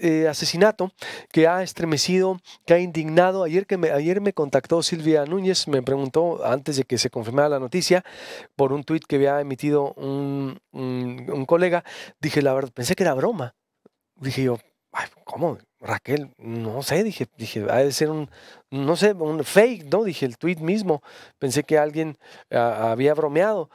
Eh, asesinato que ha estremecido, que ha indignado. Ayer, que me, ayer me contactó Silvia Núñez, me preguntó antes de que se confirmara la noticia por un tuit que había emitido un, colega. Dije, la verdad, pensé que era broma. Dije yo, ¿cómo? Raquel, no sé, dije, dije, ha de ser un, no sé, un fake, ¿no? Dije el tweet mismo, pensé que alguien ah, había bromeado,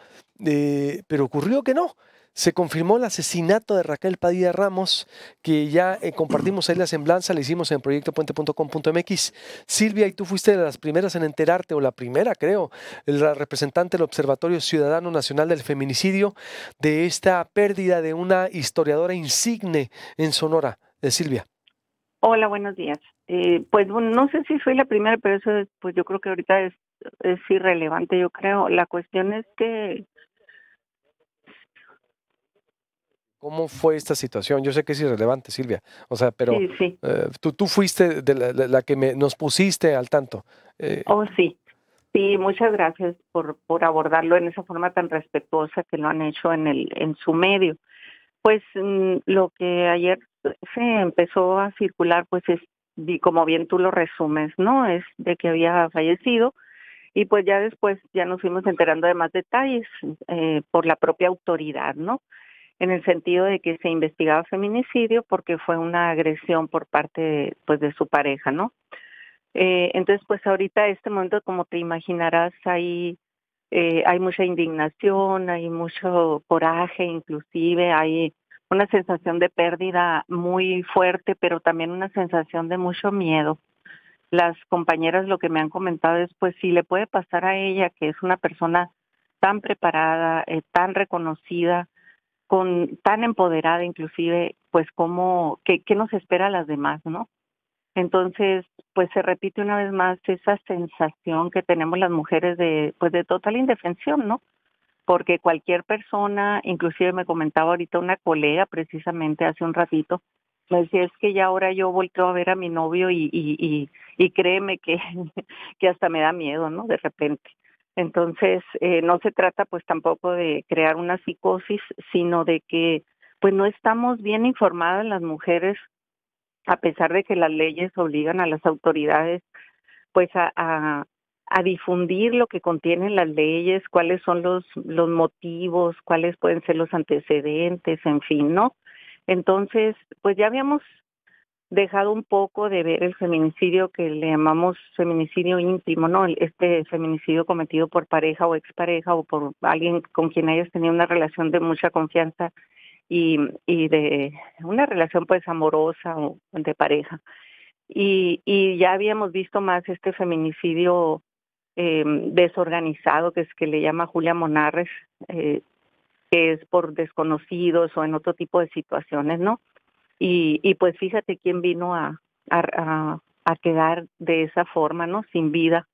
eh, pero ocurrió que no se confirmó el asesinato de Raquel Padilla Ramos, que ya eh, compartimos ahí la semblanza, la hicimos en proyectopuente.com.mx. Silvia, y tú fuiste de las primeras en enterarte, o la primera, creo, la representante del Observatorio Ciudadano Nacional del Feminicidio, de esta pérdida de una historiadora insigne en Sonora. De eh, Silvia. Hola, buenos días. Eh, pues no sé si soy la primera, pero eso pues yo creo que ahorita es, es irrelevante, yo creo. La cuestión es que ¿Cómo fue esta situación? Yo sé que es irrelevante, Silvia. O sea, pero eh, tú, fuiste la, que me, nos pusiste al tanto. Eh. oh, sí. Sí, muchas gracias por, por abordarlo en esa forma tan respetuosa que lo han hecho en, el, en su medio. Pues mm, lo que ayer se empezó a circular, pues es, y como bien tú lo resumes, ¿no? Es de que había fallecido y pues ya después ya nos fuimos enterando de más detalles eh, por la propia autoridad, ¿no? en el sentido de que se investigaba feminicidio porque fue una agresión por parte de, pues, de su pareja, ¿no? Eh, entonces, pues ahorita, este momento, como te imaginarás, hay, eh, hay mucha indignación, hay mucho coraje, inclusive hay una sensación de pérdida muy fuerte, pero también una sensación de mucho miedo. Las compañeras lo que me han comentado es, pues si le puede pasar a ella, que es una persona tan preparada, eh, tan reconocida, con tan empoderada inclusive, pues como, ¿qué, qué nos espera a las demás, no? Entonces, pues se repite una vez más esa sensación que tenemos las mujeres de, pues de total indefensión, ¿no? Porque cualquier persona, inclusive me comentaba ahorita una colega precisamente hace un ratito, me decía, es que ya ahora yo volteo a ver a mi novio y, y, y, y créeme que, que hasta me da miedo, ¿no? De repente. Entonces, eh, no se trata pues tampoco de crear una psicosis, sino de que pues no estamos bien informadas las mujeres, a pesar de que las leyes obligan a las autoridades pues a, a, difundir lo que contienen las leyes, cuáles son los, los motivos, cuáles pueden ser los antecedentes, en fin, ¿no? Entonces, pues ya habíamos dejado un poco de ver el feminicidio que le llamamos feminicidio íntimo, ¿no? Este feminicidio cometido por pareja o expareja o por alguien con quien hayas tenido una relación de mucha confianza y, y de una relación pues amorosa o de pareja. Y, y ya habíamos visto más este feminicidio em, desorganizado que es que le llama Julia Monarres, eh, que es por desconocidos o en otro tipo de situaciones, ¿no? Y, pues fíjate quién vino a, a, quedar de esa forma, ¿no? Sin vida,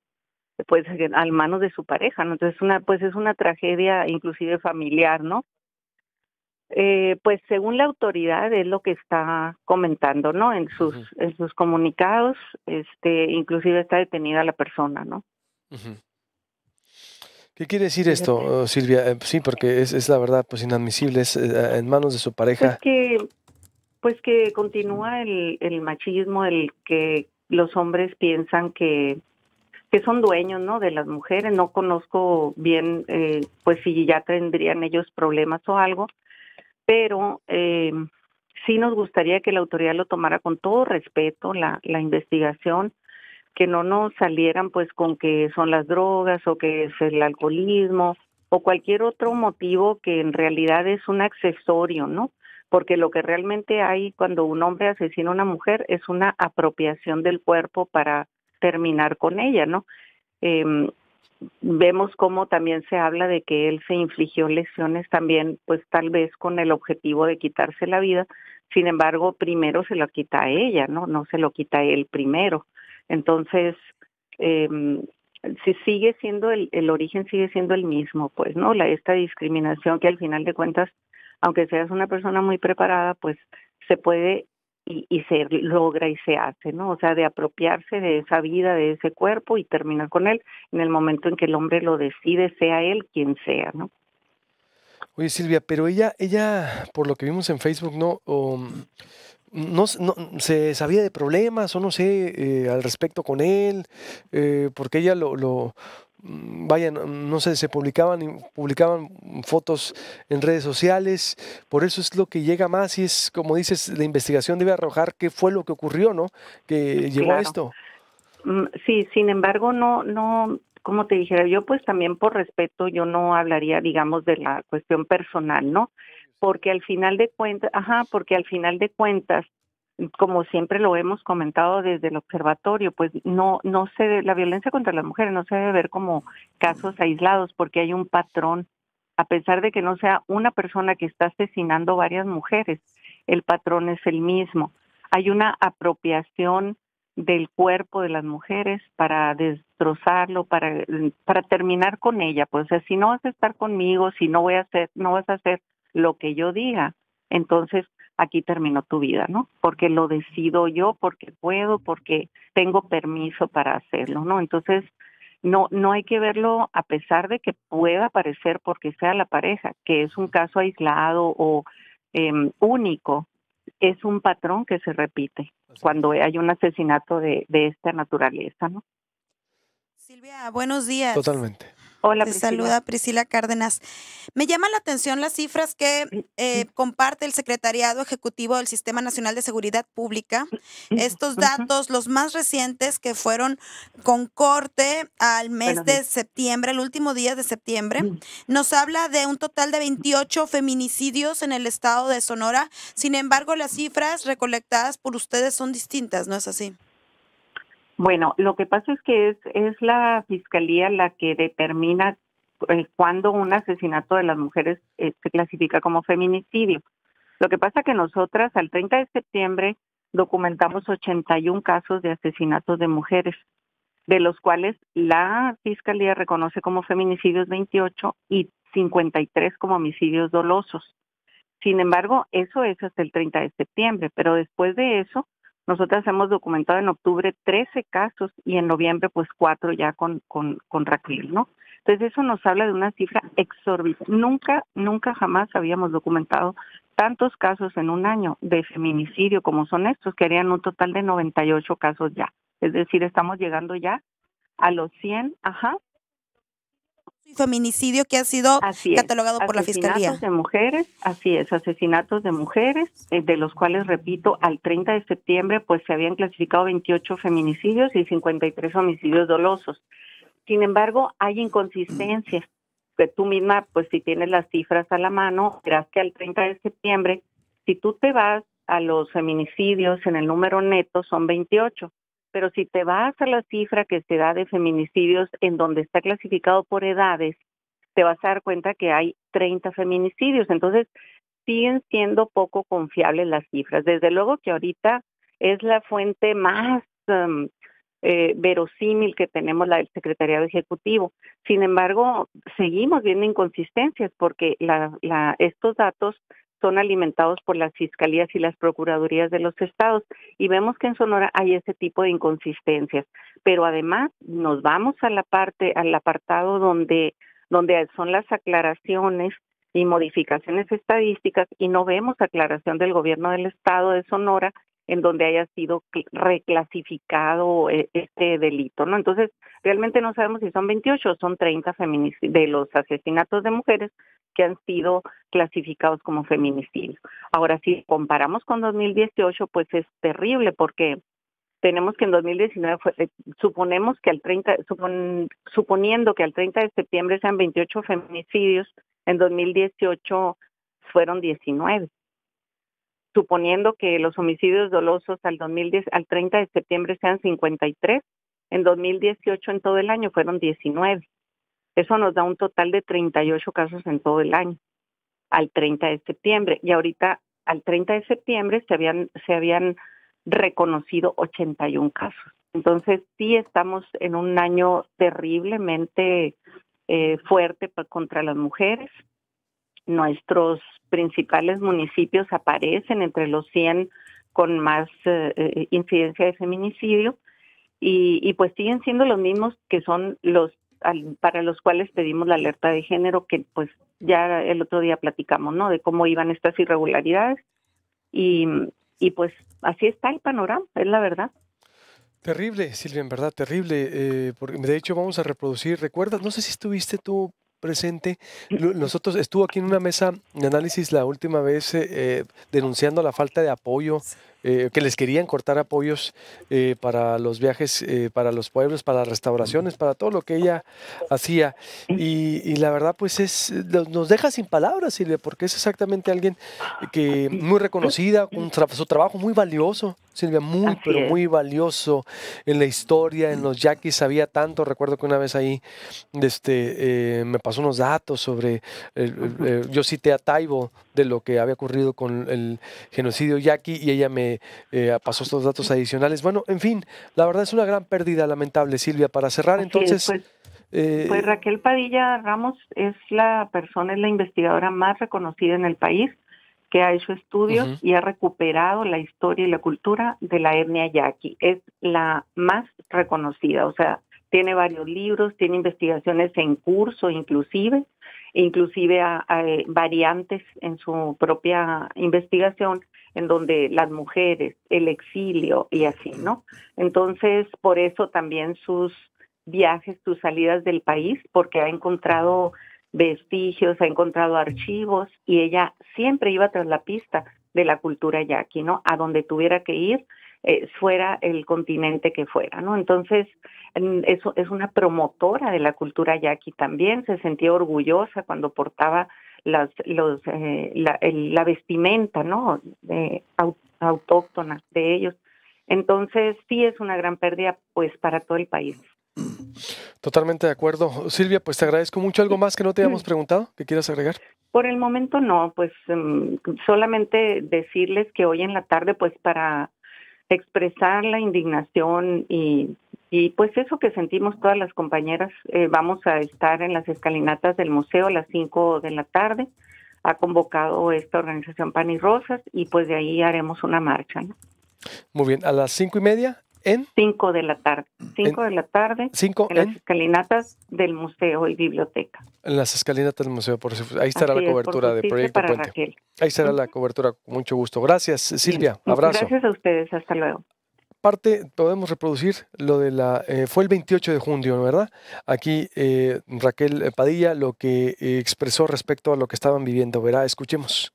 pues al manos de su pareja, ¿no? Entonces, una, pues es una tragedia inclusive familiar, ¿no? Eh, pues según la autoridad es lo que está comentando, ¿no? En sus, en sus comunicados, este, inclusive está detenida la persona, ¿no? ¿Qué quiere decir esto, Silvia? Eh, sí, porque es, es la verdad, pues inadmisible, es eh, en manos de su pareja. Pues que pues que continúa el, machismo, el que los hombres piensan que, que son dueños, ¿no? De las mujeres. No conozco bien, eh, pues si ya tendrían ellos problemas o algo, pero eh, sí nos gustaría que la autoridad lo tomara con todo respeto, la, la investigación, que no nos salieran pues con que son las drogas o que es el alcoholismo o cualquier otro motivo que en realidad es un accesorio, ¿no? porque lo que realmente hay cuando un hombre asesina a una mujer es una apropiación del cuerpo para terminar con ella, ¿no? Em, vemos cómo también se habla de que él se infligió lesiones también, pues tal vez con el objetivo de quitarse la vida, sin embargo, primero se lo quita a ella, ¿no? No se lo quita él primero. Entonces, eh, si sigue siendo el, el origen, sigue siendo el mismo, pues, ¿no? La, esta discriminación que al final de cuentas aunque seas una persona muy preparada, pues se puede y, se logra y se hace, ¿no? O sea, de apropiarse de esa vida, de ese cuerpo y terminar con él en el momento en que el hombre lo decide, sea él quien sea, ¿no? Oye Silvia, pero ella, ella, por lo que vimos en Facebook, no, no, se sabía de problemas o no sé eh, al respecto con él, eh, porque ella lo, lo, Vayan, no sé, se publicaban, publicaban fotos en redes sociales, por eso es lo que llega más y es, como dices, la investigación debe arrojar qué fue lo que ocurrió, ¿no? Que llevó a esto. Mm, sí, sin embargo, no, no, como te dijera, yo pues también por respeto, yo no hablaría, digamos, de la cuestión personal, ¿no? Porque al final de cuentas, ajá, porque al final de cuentas, como siempre lo hemos comentado desde el observatorio, pues no, no se, la violencia contra las mujeres no se debe ver como casos aislados porque hay un patrón, a pesar de que no sea una persona que está asesinando varias mujeres, el patrón es el mismo. Hay una apropiación del cuerpo de las mujeres para destrozarlo, para, para terminar con ella. Pues, si no vas a estar conmigo, si no voy a hacer, no vas a hacer lo que yo diga, entonces aquí terminó tu vida, ¿no? Porque lo decido yo, porque puedo, porque tengo permiso para hacerlo, ¿no? Entonces, no, no hay que verlo a pesar de que pueda parecer porque sea la pareja, que es un caso aislado o eh, único, es un patrón que se repite cuando hay un asesinato de, de esta naturaleza, ¿no? Silvia, buenos días. Totalmente. Hola, Te saluda Priscila Cárdenas. Me llama la atención las cifras que mm, eh, mm. comparte el Secretariado Ejecutivo del Sistema Nacional de Seguridad Pública. Mm, Estos datos, los más recientes que fueron con corte al mes de septiembre, el último día de septiembre, nos habla de un total de 28 feminicidios en el estado de Sonora. Sin embargo, las cifras recolectadas por ustedes son distintas, ¿no es así? Bueno, lo que pasa es que es, es la fiscalía la que determina eh, cuándo un asesinato de las mujeres eh, se clasifica como feminicidio. Lo que pasa que nosotras al 30 de septiembre documentamos 81 casos de asesinatos de mujeres, de los cuales la fiscalía reconoce como feminicidios 28 y 53 como homicidios dolosos. Sin embargo, eso es hasta el 30 de septiembre, pero después de eso nosotras hemos documentado en octubre 13 casos y en noviembre pues cuatro ya con, con, con Raquel, ¿no? Entonces eso nos habla de una cifra exorbitante. Nunca, nunca jamás habíamos documentado tantos casos en un año de feminicidio como son estos, que harían un total de 98 casos ya. Es decir, estamos llegando ya a los 100, ajá, feminicidio que ha sido catalogado por la Fiscalía. Asesinatos de mujeres, así es, asesinatos de mujeres, eh, de los cuales, repito, al 30 de septiembre pues se habían clasificado 28 feminicidios y 53 homicidios dolosos. Sin embargo, hay inconsistencia. Que tú misma, pues si tienes las cifras a la mano, verás que al 30 de septiembre, si tú te vas a los feminicidios en el número neto, son 28. Pero si te vas a la cifra que se da de feminicidios en donde está clasificado por edades, te vas a dar cuenta que hay 30 feminicidios. Entonces, siguen siendo poco confiables las cifras. Desde luego que ahorita es la fuente más em, eh, verosímil que tenemos la del Secretariado Ejecutivo. Sin embargo, seguimos viendo inconsistencias porque la, la, estos datos son alimentados por las fiscalías y las procuradurías de los estados. Y vemos que en Sonora hay ese tipo de inconsistencias. Pero además nos vamos a la parte, al apartado donde, donde son las aclaraciones y modificaciones estadísticas y no vemos aclaración del gobierno del estado de Sonora en donde haya sido reclasificado e-, este delito, ¿no? Entonces, realmente no sabemos si son 28 o son 30 de los asesinatos de mujeres que han sido clasificados como feminicidios. Ahora, si comparamos con 2018, pues es terrible porque tenemos que en 2019 eh, suponemos que al 30 suponiendo que al 30 de septiembre sean 28 feminicidios, en 2018 fueron 19 suponiendo que los homicidios dolosos al al 30 de septiembre sean 53, en 2018 en todo el año fueron 19. Eso nos da un total de 38 casos en todo el año al 30 de septiembre y ahorita al 30 de septiembre se habían se habían reconocido 81 casos. Entonces sí estamos en un año terriblemente eh, fuerte contra las mujeres nuestros principales municipios aparecen entre los 100 con más eh, eh, incidencia de feminicidio y, y, pues siguen siendo los mismos que son los para los cuales pedimos la alerta de género que pues ya el otro día platicamos, ¿no? De cómo iban estas irregularidades y, pues así está el panorama, es la verdad. Terrible, Silvia, en verdad, terrible. Eh, porque de hecho vamos a reproducir, recuerdas, no sé si estuviste tú presente. Nosotros estuvo aquí en una mesa de análisis la última vez eh, eh, denunciando la falta de apoyo eh, que les querían cortar apoyos eh, para los viajes, eh, para los pueblos, para las restauraciones, para todo lo que ella hacía. Y, la verdad, pues es nos deja sin palabras, Silvia, porque es exactamente alguien que muy reconocida, su trabajo muy valioso, Silvia, muy, pero muy valioso en la historia, en los yaquis, sabía tanto. Recuerdo que una vez ahí este, me pasó unos datos sobre, yo cité a Taibo de lo que había ocurrido con el genocidio yaqui y ella me eh, eh, pasó estos datos adicionales. Bueno, en fin, la verdad es una gran pérdida lamentable, Silvia. Para cerrar, entonces... Pues, eh, pues, Raquel Padilla Ramos es la persona, es la investigadora más reconocida en el país que ha hecho estudios y ha recuperado la historia y la cultura de la etnia yaqui. Es la más reconocida, o sea, tiene varios libros, tiene investigaciones en curso inclusive, inclusive a, eh, variantes en su propia investigación en donde las mujeres, el exilio y así, ¿no? Entonces, por eso también sus viajes, sus salidas del país, porque ha encontrado vestigios, ha encontrado archivos y ella siempre iba tras la pista de la cultura yaqui, ¿no? A donde tuviera que ir, eh, fuera el continente que fuera, ¿no? Entonces, eso es una promotora de la cultura yaqui también, se sentía orgullosa cuando portaba las, los, eh, la, vestimenta, ¿no? de autóctona de ellos. Entonces, sí es una gran pérdida, pues, para todo el país. Totalmente de acuerdo. Silvia, pues te agradezco mucho. ¿Algo más que no te hemos preguntado que quieras agregar? Por el momento no, pues em, solamente decirles que hoy en la tarde, pues para expresar la indignación y, y pues eso que sentimos todas las compañeras. Eh, vamos a estar en las escalinatas del museo a las 5 de la tarde. Ha convocado esta organización Pan y Rosas y pues de ahí haremos una marcha. Muy bien, a las cinco y media en? 5 de la tarde. 5 de la tarde. en, las escalinatas del museo y biblioteca. En las escalinatas del museo, Ahí estará la cobertura de Proyecto Puente. Ahí estará la cobertura, mucho gusto. Gracias, Silvia. abrazo. Gracias a ustedes, hasta luego parte podemos reproducir lo de la... Eh, fue el 28 de junio, ¿verdad? Aquí eh, Raquel Padilla lo que eh, expresó respecto a lo que estaban viviendo, Verá, Escuchemos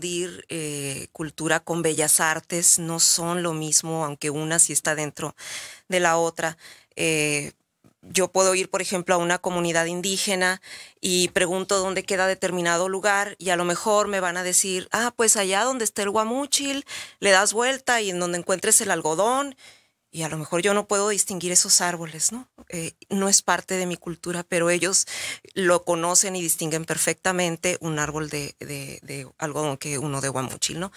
dir eh, cultura con bellas artes, no son lo mismo, aunque una sí está dentro de la otra. Eh, yo puedo ir, por ejemplo, a una comunidad indígena y pregunto dónde queda determinado lugar y a lo mejor me van a decir, ah, pues allá donde está el guamuchil, le das vuelta y en donde encuentres el algodón y a lo mejor yo no puedo distinguir esos árboles, ¿no? Eh, no es parte de mi cultura, pero ellos lo conocen y distinguen perfectamente un árbol de, algo que uno de guamuchil, ¿no?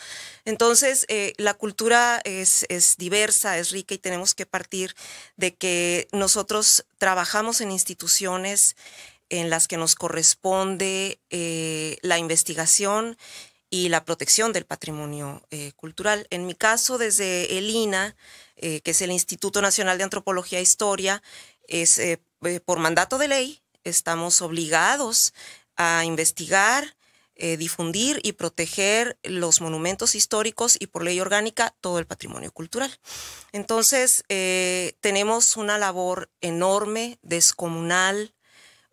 Entonces, eh, la cultura es, diversa, es rica y tenemos que partir de que nosotros trabajamos en instituciones en las que nos corresponde eh, la investigación y la protección del patrimonio eh, cultural. En mi caso, desde el INA, eh, que es el Instituto Nacional de Antropología e Historia, es eh, por mandato de ley, estamos obligados a investigar, difundir y proteger los monumentos históricos y por ley orgánica todo el patrimonio cultural. Entonces, tenemos una labor enorme, descomunal,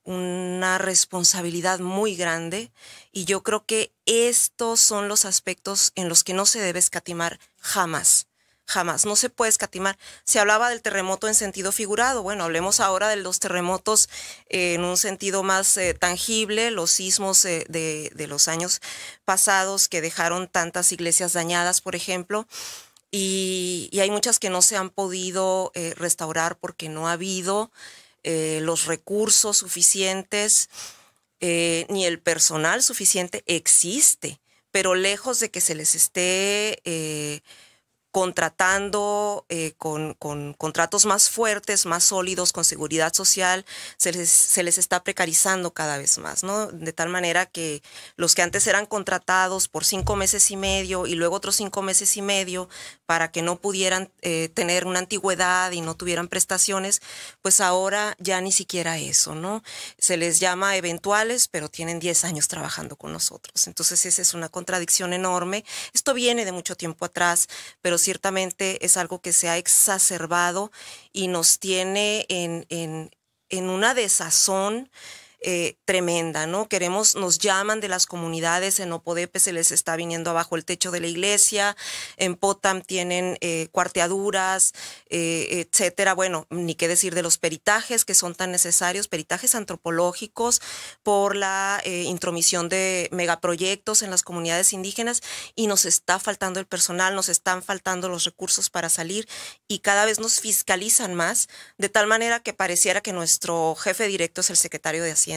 una responsabilidad muy grande y yo creo que estos son los aspectos en los que no se debe escatimar jamás. Jamás, no se puede escatimar. Se hablaba del terremoto en sentido figurado. Bueno, hablemos ahora de los terremotos eh, en un sentido más eh, tangible, los sismos eh, de, los años pasados que dejaron tantas iglesias dañadas, por ejemplo. Y, hay muchas que no se han podido restaurar porque no ha habido eh, los recursos suficientes eh, ni el personal suficiente existe, pero lejos de que se les esté eh, contratando eh, con, con, contratos más fuertes, más sólidos, con seguridad social, se les, se les, está precarizando cada vez más, ¿no? De tal manera que los que antes eran contratados por cinco meses y medio y luego otros cinco meses y medio para que no pudieran eh, tener una antigüedad y no tuvieran prestaciones, pues ahora ya ni siquiera eso, ¿no? Se les llama eventuales, pero tienen 10 años trabajando con nosotros. Entonces esa es una contradicción enorme. Esto viene de mucho tiempo atrás, pero ciertamente es algo que se ha exacerbado y nos tiene en, en, una desazón eh, tremenda, ¿no? Queremos, nos llaman de las comunidades, en Opodepe se les está viniendo abajo el techo de la iglesia, en Potam tienen eh, cuarteaduras, eh, etcétera. Bueno, ni qué decir de los peritajes que son tan necesarios, peritajes antropológicos por la intromisión de megaproyectos en las comunidades indígenas y nos está faltando el personal, nos están faltando los recursos para salir y cada vez nos fiscalizan más, de tal manera que pareciera que nuestro jefe directo es el secretario de Hacienda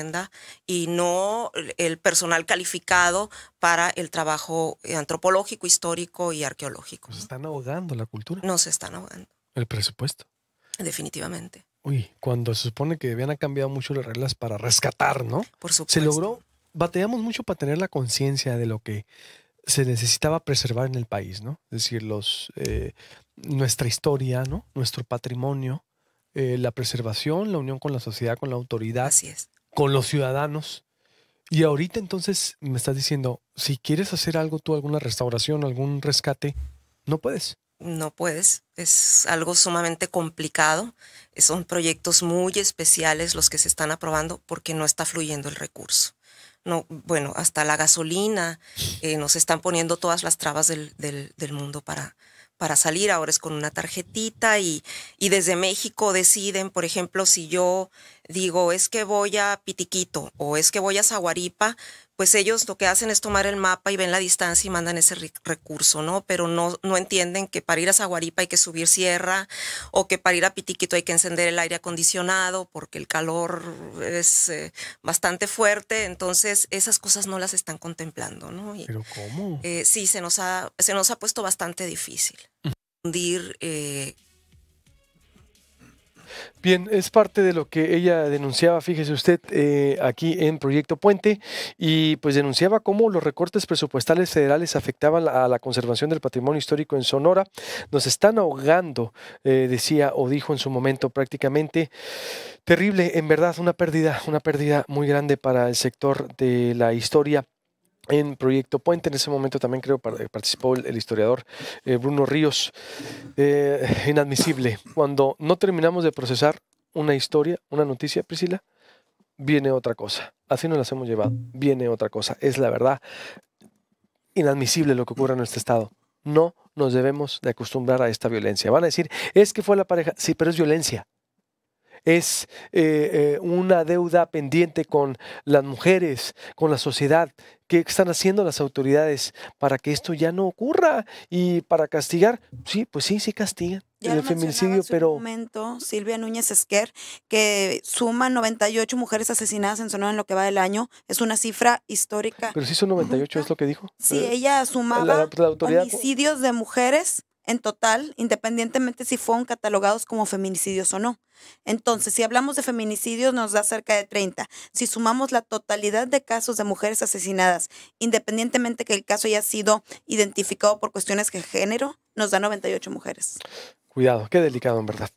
y no el personal calificado para el trabajo eh, antropológico, histórico y arqueológico. Se están ahogando la cultura. No se están ahogando. El presupuesto. Definitivamente. Uy, cuando se supone que habían cambiado mucho las reglas para rescatar, ¿no? Por supuesto. Se logró, bateamos mucho para tener la conciencia de lo que se necesitaba preservar en el país, ¿no? Es decir, los, eh, nuestra historia, ¿no? Nuestro patrimonio, eh, la preservación, la unión con la sociedad, con la autoridad. Así es con los ciudadanos. Y ahorita entonces me estás diciendo, si quieres hacer algo tú, alguna restauración, algún rescate, no puedes. No puedes, es algo sumamente complicado. Son proyectos muy especiales los que se están aprobando porque no está fluyendo el recurso. No, bueno, hasta la gasolina, eh, nos están poniendo todas las trabas del, del mundo para, para salir, ahora es con una tarjetita y, y, desde México deciden, por ejemplo, si yo digo es que voy a Pitiquito o es que voy a Zaguaripa, pues ellos lo que hacen es tomar el mapa y ven la distancia y mandan ese recurso, ¿no? Pero no, no entienden que para ir a Zaguaripa hay que subir sierra o que para ir a Pitiquito hay que encender el aire acondicionado porque el calor es eh, bastante fuerte. Entonces, esas cosas no las están contemplando, ¿no? ¿Pero cómo? Eh, sí, se nos, ha, se nos ha puesto bastante difícil. Bien, es parte de lo que ella denunciaba, fíjese usted, eh, aquí en Proyecto Puente, y pues denunciaba cómo los recortes presupuestales federales afectaban a la conservación del patrimonio histórico en Sonora. Nos están ahogando, eh, decía o dijo en su momento prácticamente. Terrible, en verdad, una pérdida, una pérdida muy grande para el sector de la historia en Proyecto Puente. En ese momento también creo participó el, historiador eh, Bruno Ríos. Eh, inadmisible. Cuando no terminamos de procesar una historia, una noticia, Priscila, viene otra cosa. Así nos las hemos llevado. Viene otra cosa. Es la verdad. Inadmisible lo que ocurre en este estado. No nos debemos de acostumbrar a esta violencia. Van a decir, es que fue la pareja. Sí, pero es violencia es eh, eh, una deuda pendiente con las mujeres, con la sociedad. ¿Qué están haciendo las autoridades para que esto ya no ocurra y para castigar? Sí, pues sí, sí castigan. el feminicidio, pero en momento, Silvia Núñez Esquer, que suma 98 mujeres asesinadas en Sonora en lo que va del año. Es una cifra histórica. Pero sí son 98, es lo que dijo. Sí, eh, ella sumaba homicidios de mujeres en total, independientemente si fueron catalogados como feminicidios o no. Entonces, si hablamos de feminicidios, nos da cerca de 30. Si sumamos la totalidad de casos de mujeres asesinadas, independientemente que el caso haya sido identificado por cuestiones de género, nos da 98 mujeres. Cuidado, qué delicado en verdad.